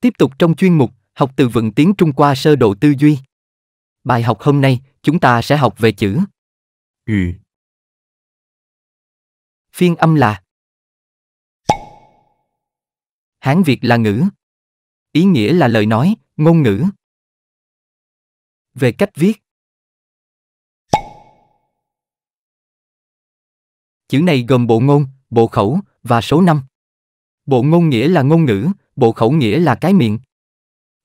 Tiếp tục trong chuyên mục Học từ vựng tiếng Trung qua sơ độ tư duy. Bài học hôm nay, chúng ta sẽ học về chữ ừ. Phiên âm là Hán Việt là ngữ. Ý nghĩa là lời nói, ngôn ngữ. Về cách viết Chữ này gồm bộ ngôn, bộ khẩu và số năm. Bộ ngôn nghĩa là ngôn ngữ, bộ khẩu nghĩa là cái miệng.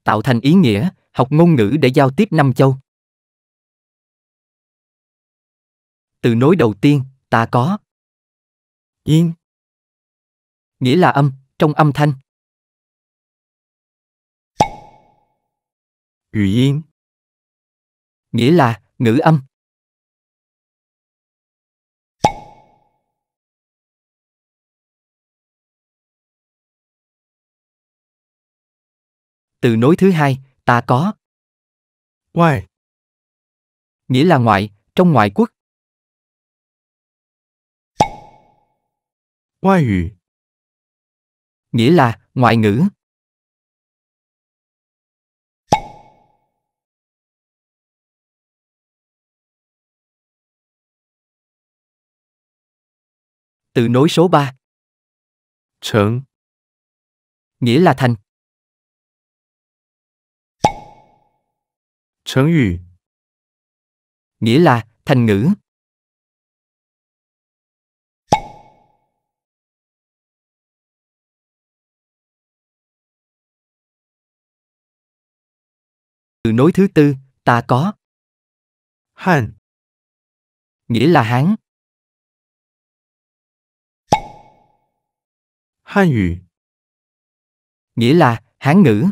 Tạo thành ý nghĩa, học ngôn ngữ để giao tiếp năm châu. Từ nối đầu tiên, ta có. Yên. Nghĩa là âm, trong âm thanh. Ủy yên. Nghĩa là ngữ âm. từ nối thứ hai, ta có. Ngoài. Nghĩa là ngoại, trong ngoại quốc. Ngoại ngữ. Nghĩa là ngoại ngữ. Từ nối số 3. Thành. Nghĩa là thành. 成语 nghĩa là thành ngữ. Từ nối thứ tư, ta có. Hàn. Nghĩa là Hán. Hàn ngữ. Nghĩa là Hán ngữ.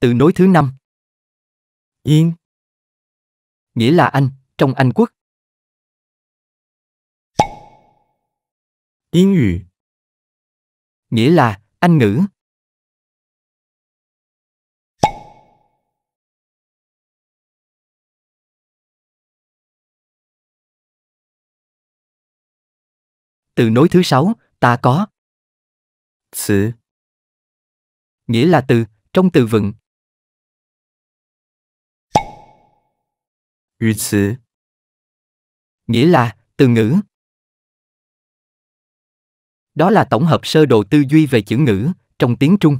Từ nối thứ năm. Yên. Nghĩa là Anh, trong Anh quốc. Yên ngữ. Nghĩa là Anh ngữ. Từ nối thứ sáu, ta có. 词. Nghĩa là từ, trong từ vựng, 语词，nghĩa là từ ngữ. Đó là tổng hợp sơ đồ tư duy về chữ ngữ trong tiếng Trung.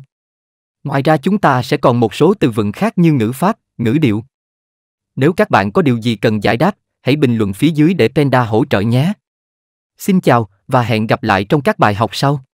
Ngoài ra chúng ta sẽ còn một số từ vựng khác như ngữ pháp, ngữ điệu. Nếu các bạn có điều gì cần giải đáp, hãy bình luận phía dưới để Penda hỗ trợ nhé. Xin chào và hẹn gặp lại trong các bài học sau.